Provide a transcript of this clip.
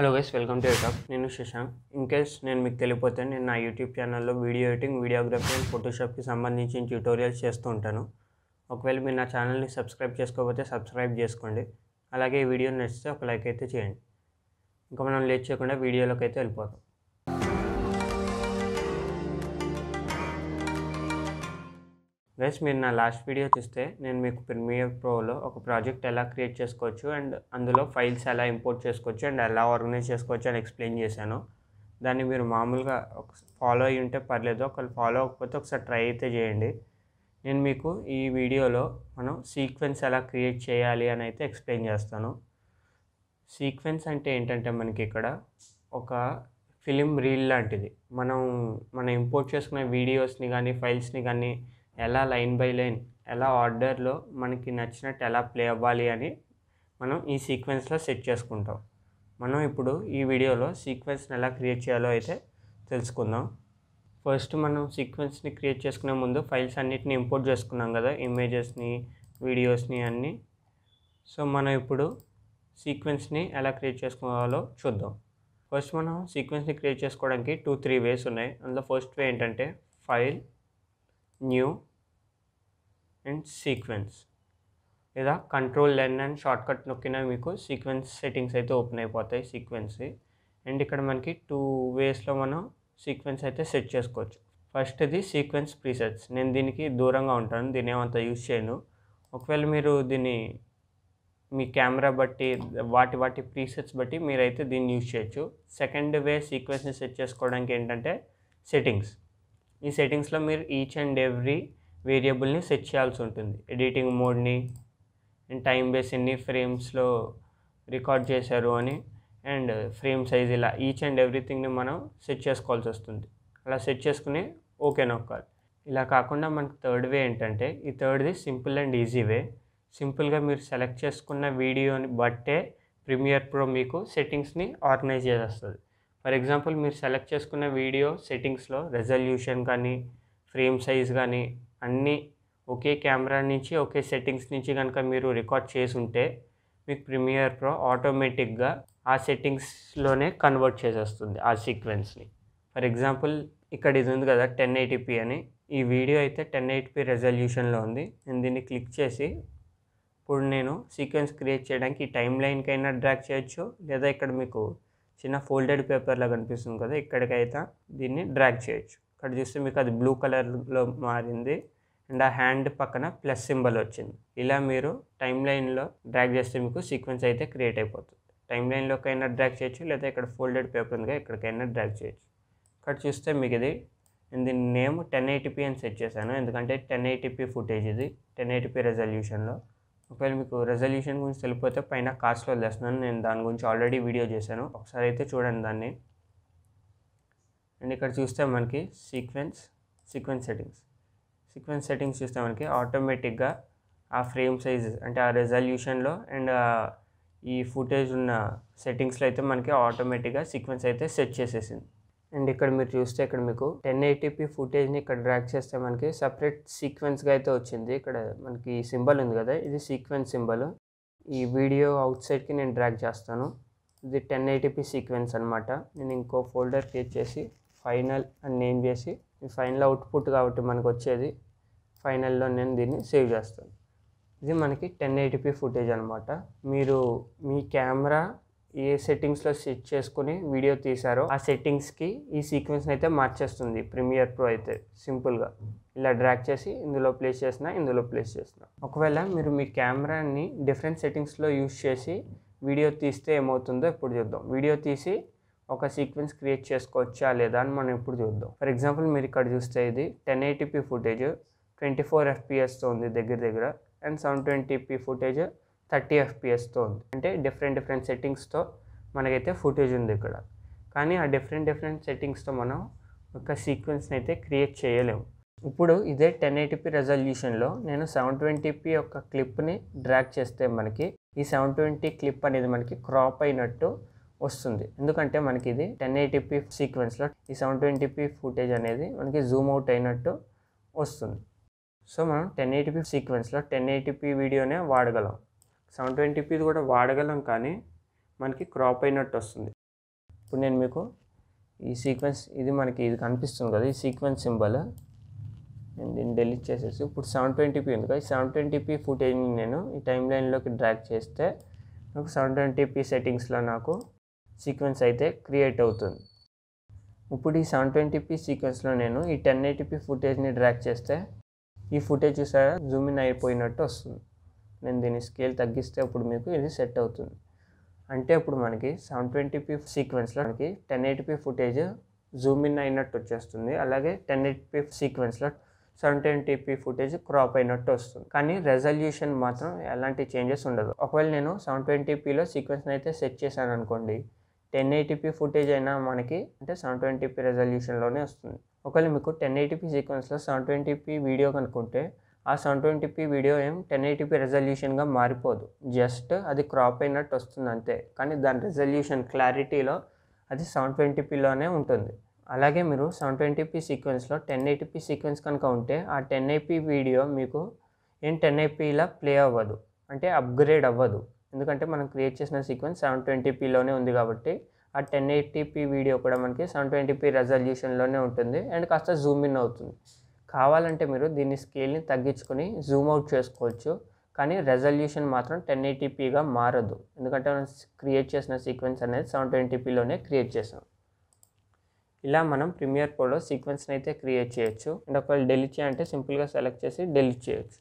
hello guys welcome to యూటాప్ నేను Shashank in case నేను మీకు తెలియపోతే నేను నా యూట్యూబ్ ఛానల్లో వీడియో ఎడిటింగ్ వీడియోగ్రఫీ అండ్ ఫోటోషాప్కి సంబంధించిన ట్యూటోరియల్స్ చేస్తూ ఉంటాను ఒకవేళ మీరు నా ఛానల్ని సబ్స్క్రైబ్ చేసుకోకపోతే సబ్స్క్రైబ్ చేసుకోండి అలాగే ఈ వీడియో నచ్చితే ఒక లైక్ అయితే చేయండి ఇంకా మనం లేట్ చేయకుండా వీడియోలోకి అయితే వెళ్ళిపోతాం గైస్ మీరు నా లాస్ట్ వీడియో చూస్తే నేను మీకు ప్రీమియర్ ప్రోలో ఒక ప్రాజెక్ట్ ఎలా క్రియేట్ చేసుకోవచ్చు అండ్ అందులో ఫైల్స్ ఎలా ఇంపోర్ట్ చేసుకోవచ్చు అండ్ ఎలా ఆర్గనైజ్ చేసుకోవచ్చు అని ఎక్స్ప్లెయిన్ చేశాను దాన్ని మీరు మామూలుగా ఫాలో అయ్యి ఉంటే పర్లేదు ఒకవేళ ఫాలో అవ్వకపోతే ఒకసారి ట్రై అయితే చేయండి నేను మీకు ఈ వీడియోలో మనం సీక్వెన్స్ ఎలా క్రియేట్ చేయాలి అని అయితే ఎక్స్ప్లెయిన్ చేస్తాను సీక్వెన్స్ అంటే ఏంటంటే మనకి ఇక్కడ ఒక ఫిలిం రీల్ లాంటిది మనం మనం ఇంపోర్ట్ చేసుకునే వీడియోస్ని కానీ ఫైల్స్ని కానీ ఎలా లైన్ బై లైన్ ఎలా ఆర్డర్లో మనకి నచ్చినట్టు ఎలా ప్లే అవ్వాలి అని మనం ఈ సీక్వెన్స్లో సెట్ చేసుకుంటాం మనం ఇప్పుడు ఈ వీడియోలో సీక్వెన్స్ని ఎలా క్రియేట్ చేయాలో అయితే తెలుసుకుందాం ఫస్ట్ మనం సీక్వెన్స్ని క్రియేట్ చేసుకునే ముందు ఫైల్స్ అన్నిటిని ఇంపోర్ట్ చేసుకున్నాం కదా ఇమేజెస్ని వీడియోస్ని అన్నీ సో మనం ఇప్పుడు సీక్వెన్స్ని ఎలా క్రియేట్ చేసుకోవాలో చూద్దాం ఫస్ట్ మనం సీక్వెన్స్ని క్రియేట్ చేసుకోవడానికి టూ త్రీ వేస్ ఉన్నాయి అందులో ఫస్ట్ వే ఏంటంటే ఫైల్ న్యూ అండ్ సీక్వెన్స్ లేదా కంట్రోల్ లెన్ అండ్ షార్ట్కట్ నొక్కినా మీకు సీక్వెన్స్ సెట్టింగ్స్ అయితే ఓపెన్ అయిపోతాయి సీక్వెన్స్ అండ్ ఇక్కడ మనకి టూ వేస్లో మనం సీక్వెన్స్ అయితే సెట్ చేసుకోవచ్చు ఫస్ట్ ఇది సీక్వెన్స్ ప్రీసెట్స్ నేను దీనికి దూరంగా ఉంటాను దీని ఏమంత యూజ్ చేయను ఒకవేళ మీరు దీన్ని మీ కెమెరా బట్టి వాటి వాటి ప్రీసెట్స్ బట్టి మీరైతే దీన్ని యూజ్ చేయొచ్చు సెకండ్ వే సీక్వెన్స్ని సెట్ చేసుకోవడానికి ఏంటంటే సెట్టింగ్స్ ఈ సెట్టింగ్స్లో మీరు ఈచ్ అండ్ ఎవ్రీ వేరియబుల్ని సెట్ చేయాల్సి ఉంటుంది ఎడిటింగ్ మోడ్ని అండ్ టైం బేస్ ఎన్ని ఫ్రేమ్స్లో రికార్డ్ చేశారు అని అండ్ ఫ్రేమ్ సైజ్ ఇలా ఈచ్ అండ్ ఎవ్రీథింగ్ని మనం సెట్ చేసుకోవాల్సి వస్తుంది అలా సెట్ చేసుకుని ఓకే నొక్కాలి ఇలా కాకుండా మనకి థర్డ్ వే ఏంటంటే ఈ థర్డ్ది సింపుల్ అండ్ ఈజీ వే సింపుల్గా మీరు సెలెక్ట్ చేసుకున్న వీడియోని బట్టే ప్రీమియర్ ప్రో మీకు సెట్టింగ్స్ని ఆర్గనైజ్ చేసేస్తుంది ఫర్ ఎగ్జాంపుల్ మీరు సెలెక్ట్ చేసుకున్న వీడియో సెట్టింగ్స్లో రెజల్యూషన్ కానీ ఫ్రేమ్ సైజ్ కానీ అన్నీ ఒకే కెమెరా నుంచి ఒకే సెట్టింగ్స్ నుంచి కనుక మీరు రికార్డ్ చేసి ఉంటే మీకు ప్రీమియర్ ప్రో ఆటోమేటిక్గా ఆ సెట్టింగ్స్లోనే కన్వర్ట్ చేసేస్తుంది ఆ సీక్వెన్స్ని ఫర్ ఎగ్జాంపుల్ ఇక్కడ ఇది ఉంది కదా టెన్ ఎయిటీపీ అని ఈ వీడియో అయితే టెన్ ఎయిటీపీ రెజల్యూషన్లో ఉంది నేను దీన్ని క్లిక్ చేసి ఇప్పుడు నేను సీక్వెన్స్ క్రియేట్ చేయడానికి టైం లైన్కైనా డ్రాక్ చేయొచ్చు లేదా ఇక్కడ మీకు చిన్న ఫోల్డెడ్ పేపర్లా కనిపిస్తుంది కదా ఇక్కడికైతే దీన్ని డ్రాక్ చేయొచ్చు ఇక్కడ చూస్తే మీకు అది బ్లూ కలర్లో మారింది అండ్ ఆ హ్యాండ్ పక్కన ప్లస్ సింబల్ వచ్చింది ఇలా మీరు టైం లైన్లో డ్రాగ్ చేస్తే మీకు సీక్వెన్స్ అయితే క్రియేట్ అయిపోతుంది లైన్లోకి లైన్లోకైనా డ్రాగ్ చేయొచ్చు లేదా ఇక్కడ ఫోల్డెడ్ పేపర్ ఉందిగా ఎక్కడికైనా డ్రాగ్ చేయొచ్చు ఇక్కడ చూస్తే మీకు ఇది ఇది నేమ్ టెన్ ఎయిటీపీ అని సెట్ చేశాను ఎందుకంటే టెన్ ఎయిటీపీ ఫుటేజ్ ఇది టెన్ ఎయిటీపీ రెజల్యూషన్లో ఒకవేళ మీకు రెజల్యూషన్ గురించి తెలిపోతే పైన కాస్ట్లో తెస్తున్నాను నేను దాని గురించి ఆల్రెడీ వీడియో చేశాను ఒకసారి అయితే చూడండి దాన్ని అండ్ ఇక్కడ చూస్తే మనకి sequence sequence settings sequence settings చూస్తే మనకి ఆటోమేటిక్గా ఆ ఫ్రేమ్ సైజ్ అంటే ఆ రెజల్యూషన్లో అండ్ ఈ ఫుటేజ్ ఉన్న సెట్టింగ్స్లో అయితే మనకి ఆటోమేటిక్గా సీక్వెన్స్ అయితే సెట్ చేసేసింది అండ్ ఇక్కడ మీరు చూస్తే ఇక్కడ మీకు టెన్ ఎయిటీపీ ఫుటేజ్ని ఇక్కడ డ్రాక్ చేస్తే మనకి సపరేట్ సీక్వెన్స్గా అయితే వచ్చింది ఇక్కడ మనకి సింబల్ ఉంది కదా ఇది సీక్వెన్స్ సింబల్ ఈ వీడియో అవుట్ సైడ్కి నేను డ్రాక్ చేస్తాను ఇది టెన్ ఎయిటీపీ సీక్వెన్స్ అనమాట నేను ఇంకో ఫోల్డర్ క్రియేట్ చేసి ఫైనల్ అని నేమ్ చేసి ఈ ఫైనల్ అవుట్పుట్ కాబట్టి మనకు వచ్చేది ఫైనల్లో నేను దీన్ని సేవ్ చేస్తాను ఇది మనకి టెన్ ఎయిటీపీ ఫుటేజ్ అనమాట మీరు మీ కెమెరా ఏ సెట్టింగ్స్లో సెట్ చేసుకుని వీడియో తీసారో ఆ సెట్టింగ్స్కి ఈ సీక్వెన్స్ని అయితే మార్చేస్తుంది ప్రీమియర్ ప్రో అయితే సింపుల్గా ఇలా డ్రాక్ చేసి ఇందులో ప్లేస్ చేసిన ఇందులో ప్లేస్ చేసిన ఒకవేళ మీరు మీ కెమెరాని డిఫరెంట్ సెట్టింగ్స్లో యూస్ చేసి వీడియో తీస్తే ఏమవుతుందో ఇప్పుడు చూద్దాం వీడియో తీసి ఒక సీక్వెన్స్ క్రియేట్ చేసుకోవచ్చా లేదా అని మనం ఇప్పుడు చూద్దాం ఫర్ ఎగ్జాంపుల్ మీరు ఇక్కడ చూస్తే ఇది ten eighty p footage twenty four ఎఫ్పిఎస్తో ఉంది దగ్గర దగ్గర and seven twenty p footage thirty ఎఫ్పిఎస్తో ఉంది అంటే డిఫరెంట్ డిఫరెంట్ సెట్టింగ్స్తో మనకైతే ఫుటేజ్ ఉంది ఇక్కడ కానీ ఆ డిఫరెంట్ డిఫరెంట్ సెట్టింగ్స్తో మనం ఒక సీక్వెన్స్ని అయితే క్రియేట్ చేయలేము ఇప్పుడు ఇదే టెన్ ఎయిటీపీ రెజల్యూషన్లో నేను సెవెన్ ట్వంటీపీ యొక్క క్లిప్ని డ్రాక్ చేస్తే మనకి ఈ సెవెన్ ట్వంటీ క్లిప్ అనేది మనకి క్రాప్ అయినట్టు వస్తుంది ఎందుకంటే మనకి ఇది టెన్ ఎయిటీపి సీక్వెన్స్లో ఈ సెవెన్ ట్వంటీపీ ఫుటేజ్ అనేది మనకి జూమ్ అవుట్ అయినట్టు వస్తుంది సో మనం టెన్ ఎయిటీపీ సీక్వెన్స్లో టెన్ ఎయిటీపీ వీడియోనే వాడగలం సెవెన్ ట్వంటీపీ కూడా వాడగలం కానీ మనకి క్రాప్ అయినట్టు వస్తుంది ఇప్పుడు నేను మీకు ఈ సీక్వెన్స్ ఇది మనకి ఇది కనిపిస్తుంది కదా ఈ సీక్వెన్స్ సింబల్ నేను దీన్ని డెలీట్ చేసేసి ఇప్పుడు సెవెన్ ట్వంటీపీ ఉంది కదా ఈ సెవెన్ ట్వంటీపీ ఫుటేజ్ని నేను ఈ టైం లైన్లోకి డ్రాక్ చేస్తే నాకు సెవెన్ ట్వంటీపీ సెట్టింగ్స్లో నాకు సీక్వెన్స్ అయితే క్రియేట్ అవుతుంది ఇప్పుడు ఈ సెవెన్ ట్వంటీపీ సీక్వెన్స్లో నేను ఈ టెన్ ఎయిటీపీ ఫుటేజ్ని డ్రాక్ చేస్తే ఈ ఫుటేజ్ చూసారా జూమ్ ఇన్ అయిపోయినట్టు వస్తుంది నేను దీని స్కేల్ తగ్గిస్తే ఇప్పుడు మీకు ఇది సెట్ అవుతుంది అంటే ఇప్పుడు మనకి సెవెన్ ట్వంటీపీ సీక్వెన్స్లో మనకి ten eighty p footage zoom in అయినట్టు వచ్చేస్తుంది అలాగే టెన్ ఎయిటీపీ సీక్వెన్స్లో సెవెన్ ట్వంటీపీ ఫుటేజ్ క్రాప్ అయినట్టు వస్తుంది కానీ రెజల్యూషన్ మాత్రం ఎలాంటి చేంజెస్ ఉండదు ఒకవేళ నేను సెవెన్ ట్వంటీపీలో సీక్వెన్స్ని అయితే సెట్ చేశాను అనుకోండి టెన్ ఎయిటీపీ ఫుటేజ్ అయినా మనకి అంటే సెవెన్ ట్వంటీపీ రెజల్యూషన్లోనే వస్తుంది ఒకవేళ మీకు టెన్ ఎయిటీపీ సీక్వెన్స్లో సెవెన్ ట్వంటీపీ వీడియో కనుక్కుంటే ఆ సెవెన్ ట్వంటీపీ వీడియో ఏం టెన్ ఎయిటీపీ రెజల్యూషన్గా మారిపోదు జస్ట్ అది క్రాప్ అయినట్టు వస్తుంది అంతే కానీ దాని రెజల్యూషన్ క్లారిటీలో అది సెవెన్ ట్వంటీపీలోనే ఉంటుంది అలాగే మీరు సెవెన్ ట్వంటీపీ సీక్వెన్స్లో టెన్ ఎయిటీపీ సీక్వెన్స్ కనుక ఉంటే ఆ టెన్ ఐపీ వీడియో మీకు ఏం టెన్ ఐపీలా ప్లే అవ్వదు అంటే అప్గ్రేడ్ అవ్వదు ఎందుకంటే మనం క్రియేట్ చేసిన సీక్వెన్స్ సెవెన్ ట్వంటీపీలోనే ఉంది కాబట్టి ఆ టెన్ ఎయిటీపీ వీడియో కూడా మనకి సెవెన్ ట్వంటీపీ రెజల్యూషన్లోనే ఉంటుంది అండ్ కాస్త జూమ్ ఇన్ అవుతుంది కావాలంటే మీరు దీన్ని స్కేల్ని తగ్గించుకొని జూమ్ అవుట్ చేసుకోవచ్చు కానీ రెజల్యూషన్ మాత్రం టెన్ ఎయిటీపీగా మారదు ఎందుకంటే మనం క్రియేట్ చేసిన సీక్వెన్స్ అనేది సెవెన్ ట్వంటీపీలోనే క్రియేట్ చేసాం ఇలా మనం ప్రీమియర్ ప్రోలో సీక్వెన్స్ని అయితే క్రియేట్ చేయొచ్చు అండ్ ఒకవేళ డెలిట్ చేయాలంటే సింపుల్గా సెలెక్ట్ చేసి డెలిట్ చేయొచ్చు